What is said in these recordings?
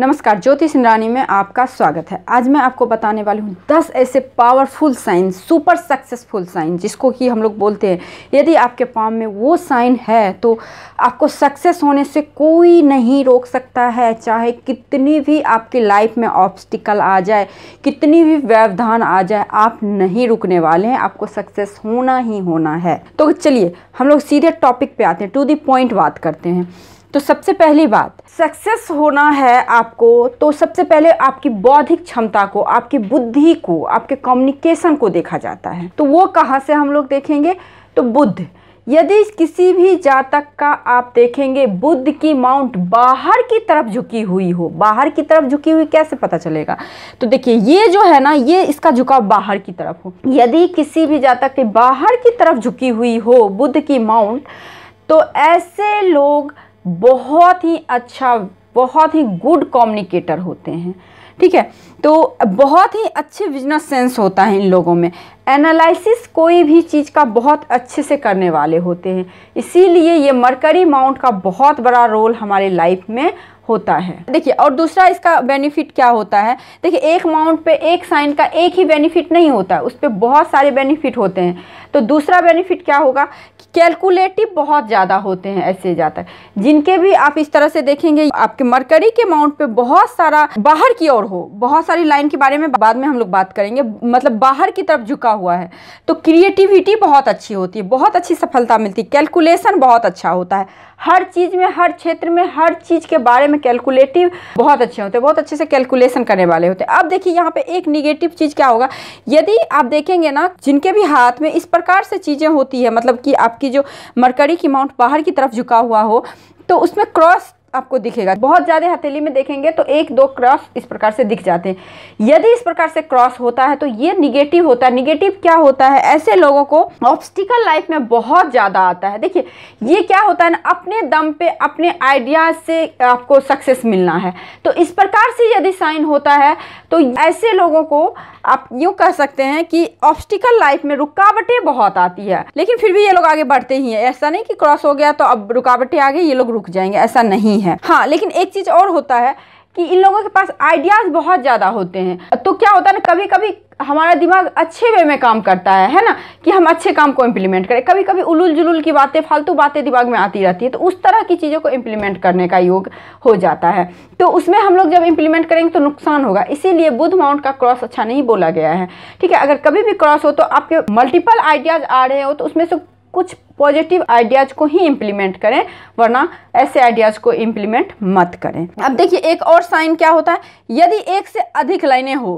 नमस्कार ज्योतिष इंद्रानी में आपका स्वागत है आज मैं आपको बताने वाली हूँ दस ऐसे powerful sign super successful sign जिसको कि हम लोग बोलते हैं यदि आपके पाम में वो साइन है तो आपको सक्सेस होने से कोई नहीं रोक सकता है चाहे कितनी भी आपकी लाइफ में ऑब्स्टिकल आ जाए कितनी भी व्यवधान आ जाए आप नहीं रुकने वाले हैं आपको सक्सेस होना ही होना है तो चलिए हम लोग सीधे टॉपिक पर आते हैं टू दी पॉइंट बात करते हैं तो सबसे पहली बात सक्सेस होना है आपको तो सबसे पहले आपकी बौद्धिक क्षमता को आपकी बुद्धि को आपके कम्युनिकेशन को देखा जाता है तो वो कहाँ से हम लोग देखेंगे तो बुद्ध यदि किसी भी जातक का आप देखेंगे बुद्ध की माउंट बाहर की तरफ झुकी हुई हो बाहर की तरफ झुकी हुई कैसे पता चलेगा तो देखिए ये जो है ना ये इसका झुकाव बाहर की तरफ हो यदि किसी भी जातक के बाहर की तरफ झुकी हुई हो बुद्ध की माउंट तो ऐसे लोग बहुत ही अच्छा बहुत ही गुड कम्युनिकेटर होते हैं ठीक है तो बहुत ही अच्छे बिजनेस सेंस होता है इन लोगों में एनालिसिस कोई भी चीज़ का बहुत अच्छे से करने वाले होते हैं इसीलिए ये मरकरी माउंट का बहुत बड़ा रोल हमारे लाइफ में होता है देखिए और दूसरा इसका बेनिफिट क्या होता है देखिए एक माउंट पे एक साइन का एक ही बेनिफिट नहीं होता उस पर बहुत सारे बेनिफिट होते हैं तो दूसरा बेनिफिट क्या होगा कैलकुलेटिव बहुत ज़्यादा होते हैं ऐसे जातक जिनके भी आप इस तरह से देखेंगे आपके मरकरी के माउंट पे बहुत सारा बाहर की ओर हो बहुत सारी लाइन के बारे में बाद में हम लोग बात करेंगे मतलब बाहर की तरफ झुका हुआ है तो क्रिएटिविटी बहुत अच्छी होती है बहुत अच्छी सफलता मिलती है कैलकुलेशन बहुत अच्छा होता है हर चीज़ में हर क्षेत्र में हर चीज़ के बारे में कैलकुलेटिव बहुत अच्छे होते हैं बहुत अच्छे से कैलकुलेशन करने वाले होते हैं अब देखिए यहाँ पे एक निगेटिव चीज़ क्या होगा यदि आप देखेंगे ना जिनके भी हाथ में इस प्रकार से चीज़ें होती है मतलब कि आप आपकी जो मरकरी की माउंट बाहर की तरफ झुका हुआ हो तो उसमें क्रॉस आपको दिखेगा बहुत ज़्यादा हथेली में देखेंगे तो एक दो क्रॉस इस प्रकार से दिख जाते हैं यदि इस प्रकार से क्रॉस होता है तो ये निगेटिव होता है निगेटिव क्या होता है ऐसे लोगों को ऑब्स्टिकल लाइफ में बहुत ज़्यादा आता है देखिए ये क्या होता है ना अपने दम पे अपने आइडियाज से आपको सक्सेस मिलना है तो इस प्रकार से यदि साइन होता है तो ऐसे लोगों को आप यूँ कह सकते हैं कि ऑब्स्टिकल लाइफ में रुकावटें बहुत आती है लेकिन फिर भी ये लोग आगे बढ़ते ही हैं ऐसा नहीं कि क्रॉस हो गया तो अब रुकावटें आ गई ये लोग रुक जाएंगे ऐसा नहीं है हाँ लेकिन एक चीज़ और होता है कि इन लोगों के पास आइडियाज़ बहुत ज़्यादा होते हैं तो क्या होता है ना कभी कभी हमारा दिमाग अच्छे वे में काम करता है है ना कि हम अच्छे काम को इम्प्लीमेंट करें कभी कभी उलूल जुलूल की बातें फालतू बातें दिमाग में आती रहती है तो उस तरह की चीज़ों को इम्प्लीमेंट करने का योग हो जाता है तो उसमें हम लोग जब इम्प्लीमेंट करेंगे तो नुकसान होगा इसीलिए बुध माउंट का क्रॉस अच्छा नहीं बोला गया है ठीक है अगर कभी भी क्रॉस हो तो आपके मल्टीपल आइडियाज़ आ रहे हो तो उसमें से कुछ पॉजिटिव आइडियाज़ को ही इम्प्लीमेंट करें वरना ऐसे आइडियाज़ को इम्प्लीमेंट मत करें अब देखिए एक और साइन क्या होता है यदि एक से अधिक लाइनें हो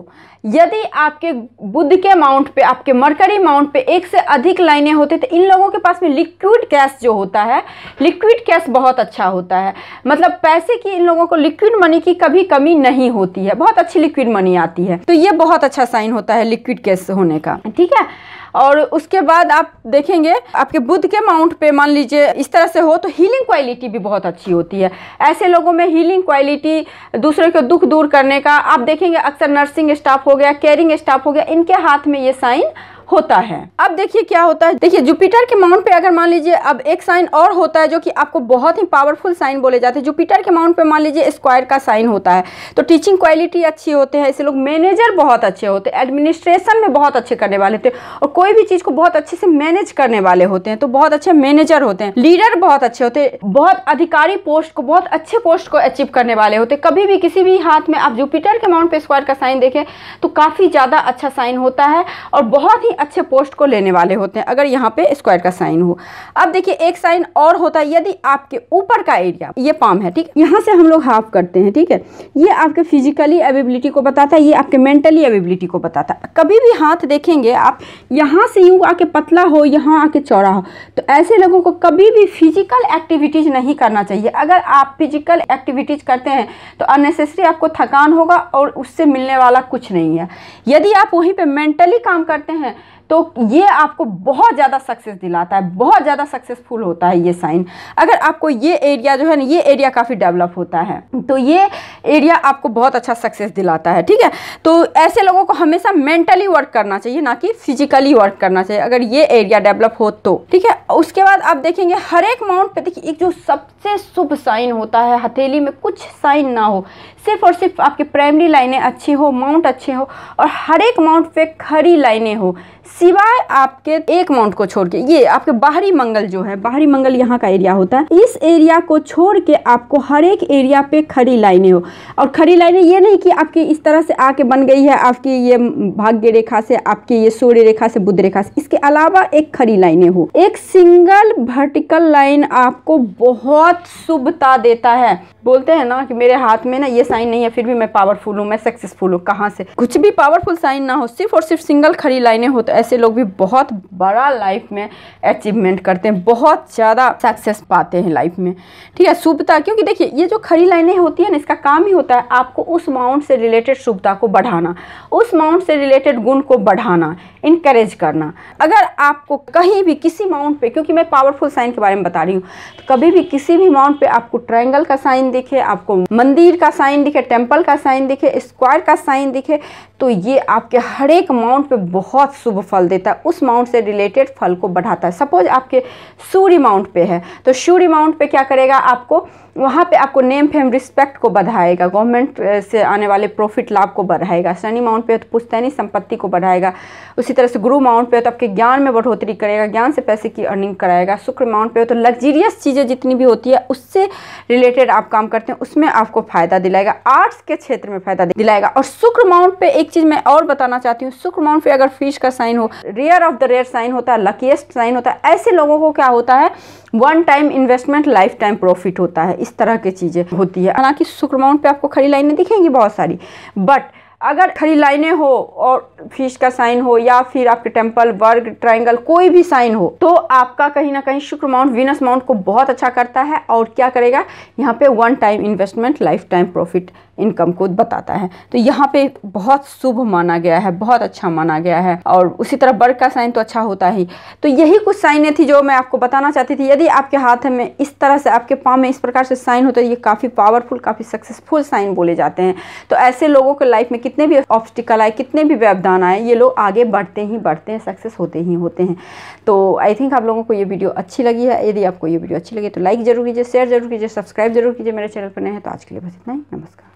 यदि आपके बुद्ध के माउंट पे आपके मरकरी माउंट पे एक से अधिक लाइनें होते तो इन लोगों के पास में लिक्विड कैश जो होता है लिक्विड कैश बहुत अच्छा होता है मतलब पैसे की इन लोगों को लिक्विड मनी की कभी कमी नहीं होती है बहुत अच्छी लिक्विड मनी आती है तो ये बहुत अच्छा साइन होता है लिक्विड कैश होने का ठीक है और उसके बाद आप देखेंगे आपके बुद्ध के माउंट पे मान लीजिए इस तरह से हो तो हीलिंग क्वालिटी भी बहुत अच्छी होती है ऐसे लोगों में हीलिंग क्वालिटी दूसरे के दुख दूर करने का आप देखेंगे अक्सर नर्सिंग स्टाफ हो गया केयरिंग स्टाफ हो गया इनके हाथ में ये साइन होता है अब देखिए क्या होता है देखिए जुपिटर के माउंट पे अगर मान लीजिए अब एक साइन और होता है जो कि आपको बहुत ही पावरफुल साइन बोले जाते हैं जुपिटर के माउंट पे मान लीजिए स्क्वायर का साइन होता है तो टीचिंग क्वालिटी अच्छी होते हैं इसे लोग मैनेजर बहुत अच्छे होते हैं एडमिनिस्ट्रेशन में बहुत अच्छे करने वाले होते हैं और कोई भी चीज़ को बहुत अच्छे से मैनेज करने वाले होते हैं तो बहुत अच्छे मैनेजर होते हैं लीडर बहुत अच्छे होते हैं बहुत अधिकारी पोस्ट को बहुत अच्छे पोस्ट को अचीव करने वाले होते हैं कभी भी किसी भी हाथ में आप जुपिटर के माउंट पे स्क्वायर का साइन देखें तो काफ़ी ज़्यादा अच्छा साइन होता है और बहुत ही अच्छे पोस्ट को लेने वाले होते हैं अगर यहाँ पे स्क्वायर का साइन हो अब देखिए एक साइन और होता है यदि आपके ऊपर का एरिया ये पाम है ठीक यहाँ से हम लोग हाफ करते हैं ठीक है ये आपके फिजिकली एबिलिटी को बताता है ये आपके मेंटली एबिलिटी को बताता है कभी भी हाथ देखेंगे आप यहाँ से यूँ आके पतला हो यहाँ आके चौड़ा हो तो ऐसे लोगों को कभी भी फिजिकल एक्टिविटीज़ नहीं करना चाहिए अगर आप फिजिकल एक्टिविटीज़ करते हैं तो अननेसेसरी आपको थकान होगा और उससे मिलने वाला कुछ नहीं है यदि आप वहीं पे मेंटली काम करते हैं तो ये आपको बहुत ज़्यादा सक्सेस दिलाता है बहुत ज़्यादा सक्सेसफुल होता है ये साइन अगर आपको ये एरिया जो है ना ये एरिया काफ़ी डेवलप होता है तो ये एरिया आपको बहुत अच्छा सक्सेस दिलाता है ठीक है तो ऐसे लोगों को हमेशा मेंटली वर्क करना चाहिए ना कि फिजिकली वर्क करना चाहिए अगर ये एरिया डेवलप हो तो ठीक है उसके बाद आप देखेंगे हर एक माउंट पर देखिए एक जो सबसे शुभ साइन होता है हथेली में कुछ साइन ना हो सिर्फ और सिर्फ आपके प्राइमरी लाइनें अच्छी हो माउंट अच्छे हो और हर एक माउंट पे खड़ी लाइनें हो सिवाय आपके एक माउंट को छोड़ के ये आपके बाहरी मंगल जो है बाहरी मंगल यहाँ का एरिया होता है इस एरिया को छोड़ के आपको हर एक एरिया पे खड़ी लाइनें हो और खड़ी लाइनें ये नहीं कि आपकी इस तरह से आके बन गई है आपकी ये भाग्य रेखा से आपकी ये सूर्य रेखा से बुद्ध रेखा से इसके अलावा एक खड़ी लाइनें हो एक सिंगल वर्टिकल लाइन आपको बहुत शुभता देता है बोलते हैं ना कि मेरे हाथ में ना ये साइन नहीं है फिर भी मैं पावरफुल हूँ मैं सक्सेसफुल हूँ कहाँ से कुछ भी पावरफुल साइन ना हो सिर्फ और सिर्फ सिंगल खड़ी लाइनें हो तो ऐसे लोग भी बहुत बड़ा लाइफ में अचीवमेंट करते हैं बहुत ज़्यादा सक्सेस पाते हैं लाइफ में ठीक है शुभता क्योंकि देखिए ये जो खड़ी लाइनें होती है ना इसका काम ही होता है आपको उस माउंट से रिलेटेड शुभता को बढ़ाना उस माउंट से रिलेटेड गुण को बढ़ाना इनक्रेज करना अगर आपको कहीं भी किसी माउंट पे क्योंकि मैं पावरफुल साइन के बारे में बता रही हूँ तो कभी भी किसी भी माउंट पे आपको ट्राइंगल का साइन दिखे आपको मंदिर का साइन साइन दिखे टेम्पल का साइन दिखे स्क्वायर का साइन दिखे तो ये आपके हर एक माउंट पे बहुत शुभ फल देता है उस माउंट से रिलेटेड फल को बढ़ाता है सपोज आपके सूर्य माउंट पे है तो सूर्य माउंट पे क्या करेगा आपको वहाँ पे आपको नेम फेम रिस्पेक्ट को बढ़ाएगा गवर्नमेंट से आने वाले प्रॉफिट लाभ को बढ़ाएगा शनि माउंट पे तो पुस्तैनी संपत्ति को बढ़ाएगा उसी तरह से गुरु माउंट पे तो आपके ज्ञान में बढ़ोतरी करेगा ज्ञान से पैसे की अर्निंग कराएगा शुक्र माउंट पे तो लग्जीरियस चीज़ें जितनी भी होती है उससे रिलेटेड आप काम करते हैं उसमें आपको फ़ायदा दिलाएगा दिलाएगा आर्ट्स के क्षेत्र में फायदा दिलाएगा और शुक्र माउंट पे एक चीज मैं और बताना चाहती हूँ शुक्र माउंट पे अगर फिश का साइन हो rare of the rare sign होता है लकीस्ट साइन होता है ऐसे लोगों को क्या होता है one time investment life time profit होता है इस तरह की चीज़ें होती है हालांकि शुक्र माउंट पे आपको खड़ी लाइनें दिखेंगी बहुत सारी बट अगर खड़ी लाइनें हो और फिश का साइन हो या फिर आपके टेम्पल वर्ग ट्राइंगल कोई भी साइन हो तो आपका कहीं ना कहीं शुक्र माउंट वीनस माउंट को बहुत अच्छा करता है और क्या करेगा यहाँ पे one time investment life time profit income को बताता है तो यहाँ पे बहुत शुभ माना गया है बहुत अच्छा माना गया है और उसी तरह वर्ग का साइन तो अच्छा होता ही तो यही कुछ साइनें थी जो मैं आपको बताना चाहती थी यदि आपके हाथ में इस तरह से आपके पाँव में इस प्रकार से साइन होता है ये काफ़ी पावरफुल काफ़ी सक्सेसफुल साइन बोले जाते हैं तो ऐसे लोगों के लाइफ में कितने भी ऑब्स्टिकल आए कितने भी व्यवधान आए ये लोग आगे बढ़ते ही बढ़ते हैं सक्सेस होते ही होते हैं तो आई थिंक आप लोगों को ये वीडियो अच्छी लगी है यदि आपको ये वीडियो अच्छी लगी तो लाइक जरूर कीजिए शेयर जरूर कीजिए सब्सक्राइब जरूर कीजिए मेरे चैनल पर नए हैं तो आज के लिए बस इतना ही नमस्कार